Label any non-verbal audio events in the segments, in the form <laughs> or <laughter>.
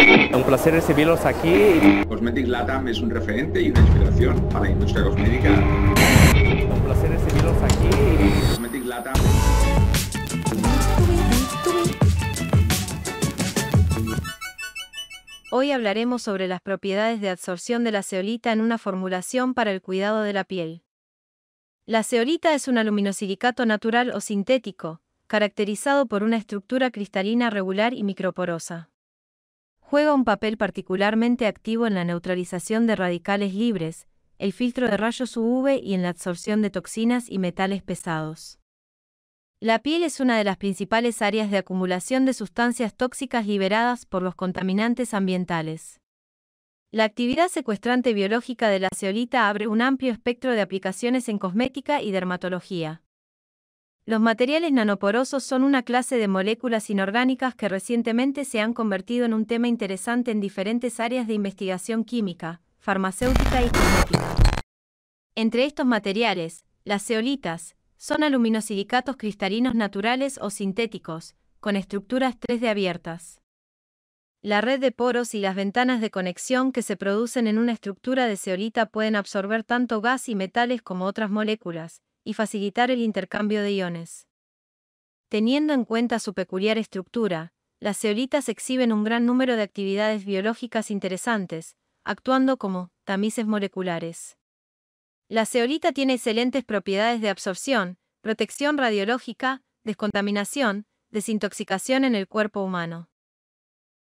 <laughs> Un placer recibirlos aquí. Cosmetic Latam es un referente y una inspiración para la industria cosmética. Un placer recibirlos aquí. Cosmetic Latam. Hoy hablaremos sobre las propiedades de absorción de la ceolita en una formulación para el cuidado de la piel. La ceolita es un aluminosilicato natural o sintético, caracterizado por una estructura cristalina regular y microporosa juega un papel particularmente activo en la neutralización de radicales libres, el filtro de rayos UV y en la absorción de toxinas y metales pesados. La piel es una de las principales áreas de acumulación de sustancias tóxicas liberadas por los contaminantes ambientales. La actividad secuestrante biológica de la ceolita abre un amplio espectro de aplicaciones en cosmética y dermatología. Los materiales nanoporosos son una clase de moléculas inorgánicas que recientemente se han convertido en un tema interesante en diferentes áreas de investigación química, farmacéutica y genética. Entre estos materiales, las zeolitas, son aluminosilicatos cristalinos naturales o sintéticos, con estructuras 3D abiertas. La red de poros y las ventanas de conexión que se producen en una estructura de ceolita pueden absorber tanto gas y metales como otras moléculas, y facilitar el intercambio de iones. Teniendo en cuenta su peculiar estructura, las zeolitas exhiben un gran número de actividades biológicas interesantes, actuando como tamices moleculares. La zeolita tiene excelentes propiedades de absorción, protección radiológica, descontaminación, desintoxicación en el cuerpo humano.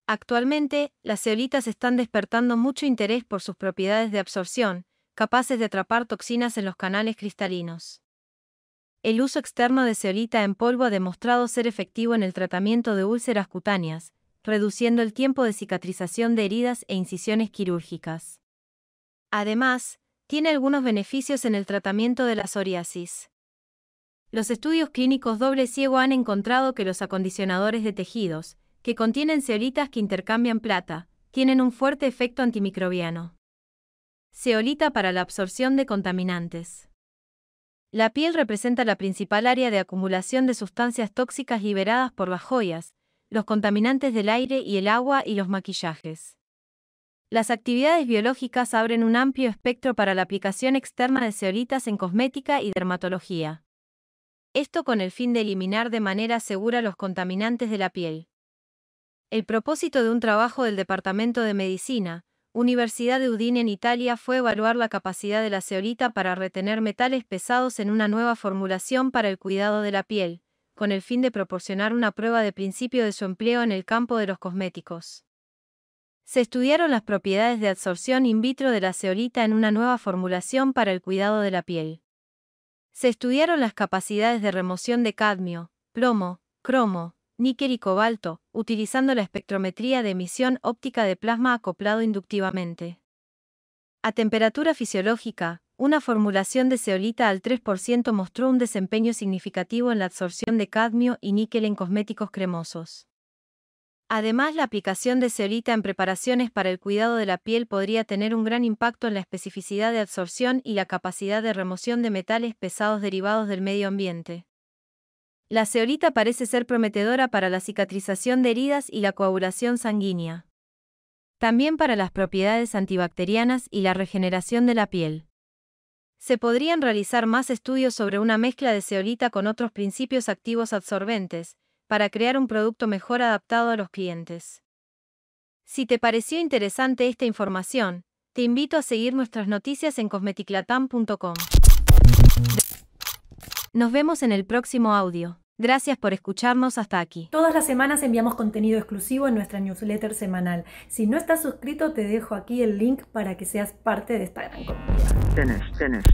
Actualmente, las zeolitas están despertando mucho interés por sus propiedades de absorción, capaces de atrapar toxinas en los canales cristalinos el uso externo de ceolita en polvo ha demostrado ser efectivo en el tratamiento de úlceras cutáneas, reduciendo el tiempo de cicatrización de heridas e incisiones quirúrgicas. Además, tiene algunos beneficios en el tratamiento de la psoriasis. Los estudios clínicos doble ciego han encontrado que los acondicionadores de tejidos, que contienen ceolitas que intercambian plata, tienen un fuerte efecto antimicrobiano. Ceolita para la absorción de contaminantes. La piel representa la principal área de acumulación de sustancias tóxicas liberadas por las joyas, los contaminantes del aire y el agua y los maquillajes. Las actividades biológicas abren un amplio espectro para la aplicación externa de ceolitas en cosmética y dermatología. Esto con el fin de eliminar de manera segura los contaminantes de la piel. El propósito de un trabajo del Departamento de Medicina, Universidad de Udine en Italia fue evaluar la capacidad de la ceolita para retener metales pesados en una nueva formulación para el cuidado de la piel, con el fin de proporcionar una prueba de principio de su empleo en el campo de los cosméticos. Se estudiaron las propiedades de absorción in vitro de la ceolita en una nueva formulación para el cuidado de la piel. Se estudiaron las capacidades de remoción de cadmio, plomo, cromo, níquel y cobalto, utilizando la espectrometría de emisión óptica de plasma acoplado inductivamente. A temperatura fisiológica, una formulación de ceolita al 3% mostró un desempeño significativo en la absorción de cadmio y níquel en cosméticos cremosos. Además, la aplicación de ceolita en preparaciones para el cuidado de la piel podría tener un gran impacto en la especificidad de absorción y la capacidad de remoción de metales pesados derivados del medio ambiente. La ceolita parece ser prometedora para la cicatrización de heridas y la coagulación sanguínea. También para las propiedades antibacterianas y la regeneración de la piel. Se podrían realizar más estudios sobre una mezcla de ceolita con otros principios activos absorbentes, para crear un producto mejor adaptado a los clientes. Si te pareció interesante esta información, te invito a seguir nuestras noticias en cosmeticlatam.com. Nos vemos en el próximo audio. Gracias por escucharnos hasta aquí. Todas las semanas enviamos contenido exclusivo en nuestra newsletter semanal. Si no estás suscrito, te dejo aquí el link para que seas parte de esta gran comunidad. Tenés,